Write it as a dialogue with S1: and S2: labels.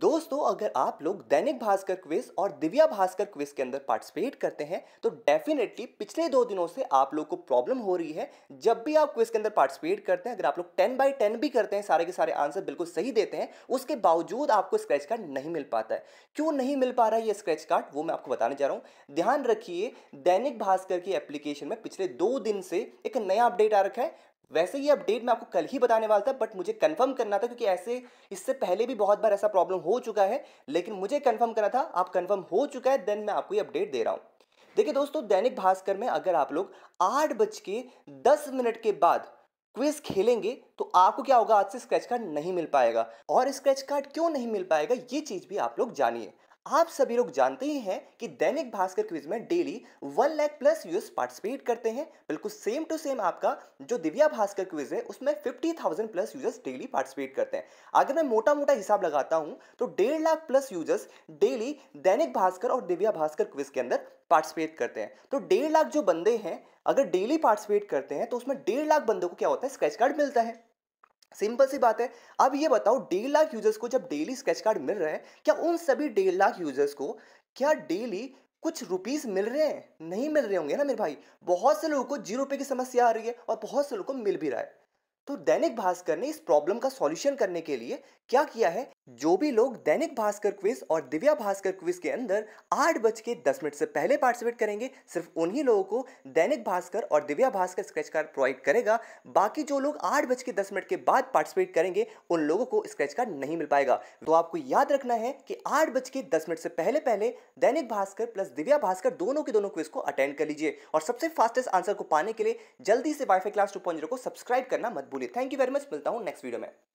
S1: दोस्तों अगर आप लोग दैनिक भास्कर क्विज और दिव्या भास्कर क्विज के अंदर पार्टिसिपेट करते हैं तो डेफिनेटली पिछले दो दिनों से आप लोग को प्रॉब्लम हो रही है जब भी आप क्विज के अंदर पार्टिसिपेट करते हैं अगर आप लोग टेन बाई टेन भी करते हैं सारे के सारे आंसर बिल्कुल सही देते हैं उसके बावजूद आपको स्क्रैच कार्ड नहीं मिल पाता है क्यों नहीं मिल पा रहा है ये स्क्रैच कार्ड वो मैं आपको बताने जा रहा हूँ ध्यान रखिए दैनिक भास्कर की एप्लीकेशन में पिछले दो दिन से एक नया अपडेट आ रखा है वैसे ये अपडेट मैं आपको कल ही बताने वाला था बट मुझे कंफर्म करना था क्योंकि ऐसे इससे पहले भी बहुत बार ऐसा प्रॉब्लम हो चुका है लेकिन मुझे कंफर्म करना था आप कंफर्म हो चुका है देन मैं आपको ये अपडेट दे रहा हूँ देखिए दोस्तों दैनिक भास्कर में अगर आप लोग आठ बज के दस मिनट के बाद क्विज खेलेंगे तो आपको क्या होगा आज से स्क्रैच कार्ड नहीं मिल पाएगा और स्क्रैच कार्ड क्यों नहीं मिल पाएगा ये चीज भी आप लोग जानिए आप सभी लोग जानते ही हैं कि दैनिक भास्कर क्विज में डेली वन लाख प्लस यूज पार्टिसिपेट करते हैं बिल्कुल सेम टू सेम आपका जो दिव्या भास्कर क्विज है उसमें fifty thousand plus users daily participate करते हैं अगर मैं मोटा मोटा हिसाब लगाता हूं तो डेढ़ लाख प्लस यूजर्स डेली दैनिक भास्कर और दिव्या भास्कर क्विज के अंदर पार्टिसिपेट करते हैं तो डेढ़ लाख जो बंदे हैं अगर डेली पार्टिसिपेट करते हैं तो उसमें डेढ़ लाख बंदों को क्या होता है स्क्रैच कार्ड मिलता है सिंपल सी बात है अब ये बताओ डेढ़ लाख यूजर्स को जब डेली स्केच कार्ड मिल रहे हैं क्या उन सभी डेढ़ लाख यूजर्स को क्या डेली कुछ रुपीस मिल रहे हैं नहीं मिल रहे होंगे ना मेरे भाई बहुत से लोगों को जीरो रुपये की समस्या आ रही है और बहुत से लोगों को मिल भी रहा है तो दैनिक भास्कर ने इस प्रॉब्लम का सॉल्यूशन करने के लिए क्या किया है जो भी लोग दैनिक भास्कर क्विज और दिव्या भास्कर क्विज के अंदर आठ बज के दस मिनट से पहले पार्टिसिपेट करेंगे सिर्फ उन्हीं लोगों को दैनिक भास्कर और Divya Bhaskar scratch card provide करेगा बाकी जो लोग आठ बज के दस मिनट के बाद पार्टिसिपेट करेंगे उन लोगों को स्क्रैच कार्ड नहीं मिल पाएगा तो आपको याद रखना है कि आठ बज के दस मिनट से पहले पहले दैनिक भास्कर प्लस दिव्या भास्कर दोनों के दोनों क्विज को अटेंड कर लीजिए और सबसे फास्टेस्ट आंसर को पाने के लिए जल्दी से वाईफाई क्लास टू को सब्सक्राइब करना मत बुली थैंक यू वेरी मच मिलता हूँ नेक्स्ट वीडियो में